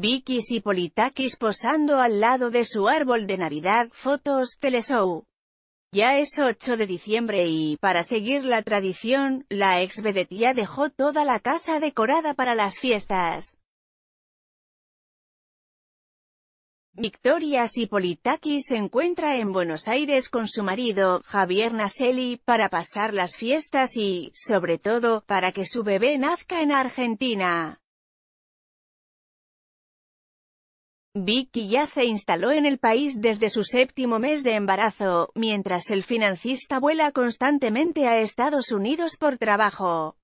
Vicky y posando al lado de su árbol de Navidad, fotos, teleshow. Ya es 8 de diciembre y, para seguir la tradición, la ex vedetía dejó toda la casa decorada para las fiestas. Victoria Sipolitakis se encuentra en Buenos Aires con su marido, Javier Naselli, para pasar las fiestas y, sobre todo, para que su bebé nazca en Argentina. Vicky ya se instaló en el país desde su séptimo mes de embarazo, mientras el financista vuela constantemente a Estados Unidos por trabajo.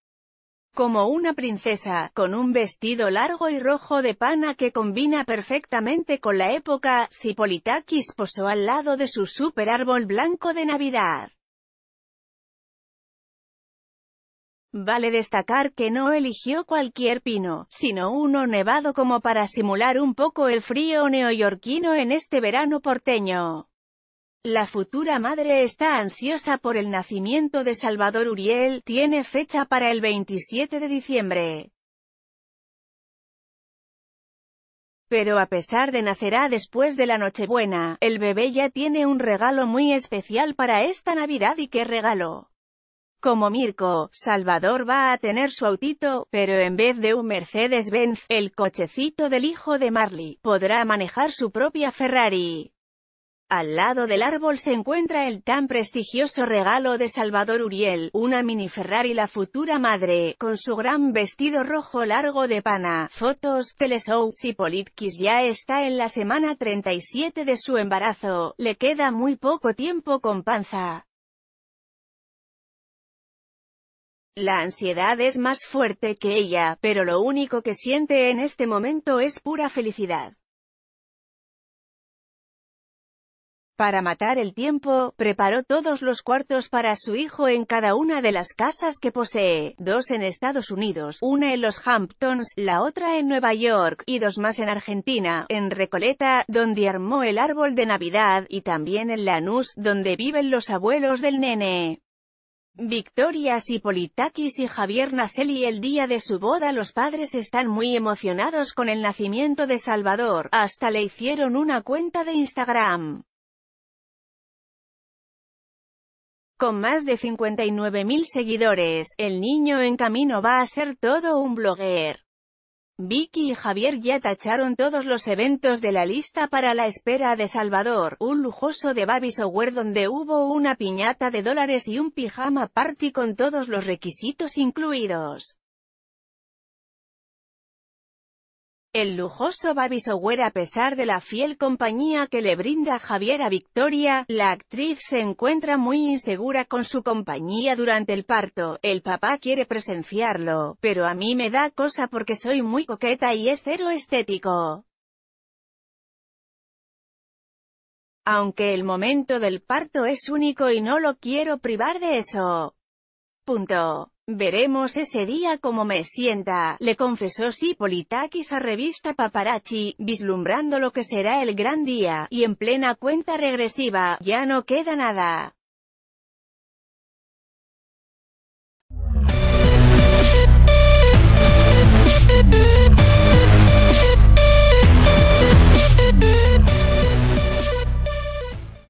Como una princesa, con un vestido largo y rojo de pana que combina perfectamente con la época, Sipolitakis posó al lado de su super árbol blanco de Navidad. Vale destacar que no eligió cualquier pino, sino uno nevado como para simular un poco el frío neoyorquino en este verano porteño. La futura madre está ansiosa por el nacimiento de Salvador Uriel, tiene fecha para el 27 de diciembre. Pero a pesar de nacerá después de la Nochebuena, el bebé ya tiene un regalo muy especial para esta Navidad y qué regalo. Como Mirko, Salvador va a tener su autito, pero en vez de un Mercedes-Benz, el cochecito del hijo de Marley, podrá manejar su propia Ferrari. Al lado del árbol se encuentra el tan prestigioso regalo de Salvador Uriel, una mini Ferrari la futura madre, con su gran vestido rojo largo de pana. Fotos, Teleshow, politkis ya está en la semana 37 de su embarazo, le queda muy poco tiempo con panza. La ansiedad es más fuerte que ella, pero lo único que siente en este momento es pura felicidad. Para matar el tiempo, preparó todos los cuartos para su hijo en cada una de las casas que posee, dos en Estados Unidos, una en los Hamptons, la otra en Nueva York, y dos más en Argentina, en Recoleta, donde armó el árbol de Navidad, y también en Lanús, donde viven los abuelos del nene. Victoria y y Javier Naselli el día de su boda los padres están muy emocionados con el nacimiento de Salvador, hasta le hicieron una cuenta de Instagram. Con más de 59.000 seguidores, el niño en camino va a ser todo un bloguer. Vicky y Javier ya tacharon todos los eventos de la lista para la espera de Salvador, un lujoso de Baby donde hubo una piñata de dólares y un pijama party con todos los requisitos incluidos. El lujoso Babyshower a pesar de la fiel compañía que le brinda Javier a Victoria, la actriz se encuentra muy insegura con su compañía durante el parto, el papá quiere presenciarlo, pero a mí me da cosa porque soy muy coqueta y es cero estético. Aunque el momento del parto es único y no lo quiero privar de eso. Punto. Veremos ese día como me sienta, le confesó Sipolitakis a revista Paparazzi, vislumbrando lo que será el gran día, y en plena cuenta regresiva, ya no queda nada.